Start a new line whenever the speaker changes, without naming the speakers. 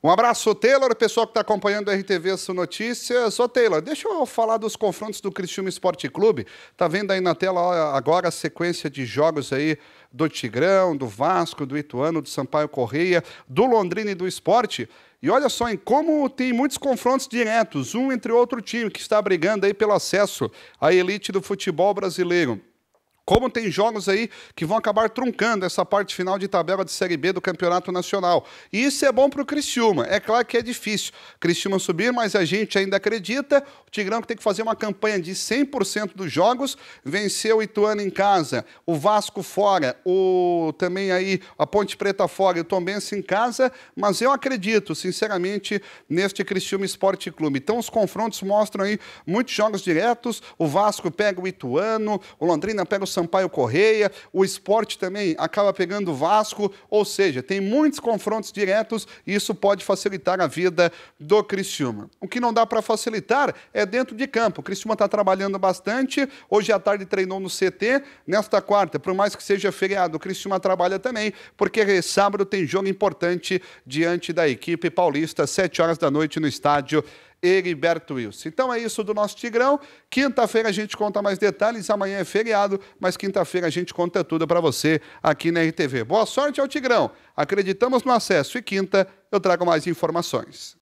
Um abraço, Taylor, pessoal que está acompanhando a RTV Sul Notícias. Ô, Taylor, deixa eu falar dos confrontos do Criciúma Esporte Clube. Tá vendo aí na tela agora a sequência de jogos aí do Tigrão, do Vasco, do Ituano, do Sampaio Correia, do Londrina e do Esporte. E olha só em como tem muitos confrontos diretos, um entre outro time que está brigando aí pelo acesso à elite do futebol brasileiro. Como tem jogos aí que vão acabar truncando essa parte final de tabela de Série B do Campeonato Nacional. E isso é bom para o Criciúma. É claro que é difícil Criciúma subir, mas a gente ainda acredita. O Tigrão que tem que fazer uma campanha de 100% dos jogos. Venceu o Ituano em casa, o Vasco fora, o também aí a Ponte Preta fora e o Tombense em casa. Mas eu acredito, sinceramente, neste Criciúma Esporte Clube. Então os confrontos mostram aí muitos jogos diretos. O Vasco pega o Ituano, o Londrina pega o Sampaio Correia, o esporte também acaba pegando o Vasco, ou seja, tem muitos confrontos diretos e isso pode facilitar a vida do Criciúma. O que não dá para facilitar é dentro de campo. O Criciúma está trabalhando bastante, hoje à tarde treinou no CT, nesta quarta, por mais que seja feriado, o Criciúma trabalha também, porque sábado tem jogo importante diante da equipe paulista, 7 horas da noite no estádio Heriberto Wilson. Então é isso do nosso Tigrão. Quinta-feira a gente conta mais detalhes. Amanhã é feriado, mas quinta-feira a gente conta tudo para você aqui na RTV. Boa sorte ao Tigrão. Acreditamos no acesso e quinta eu trago mais informações.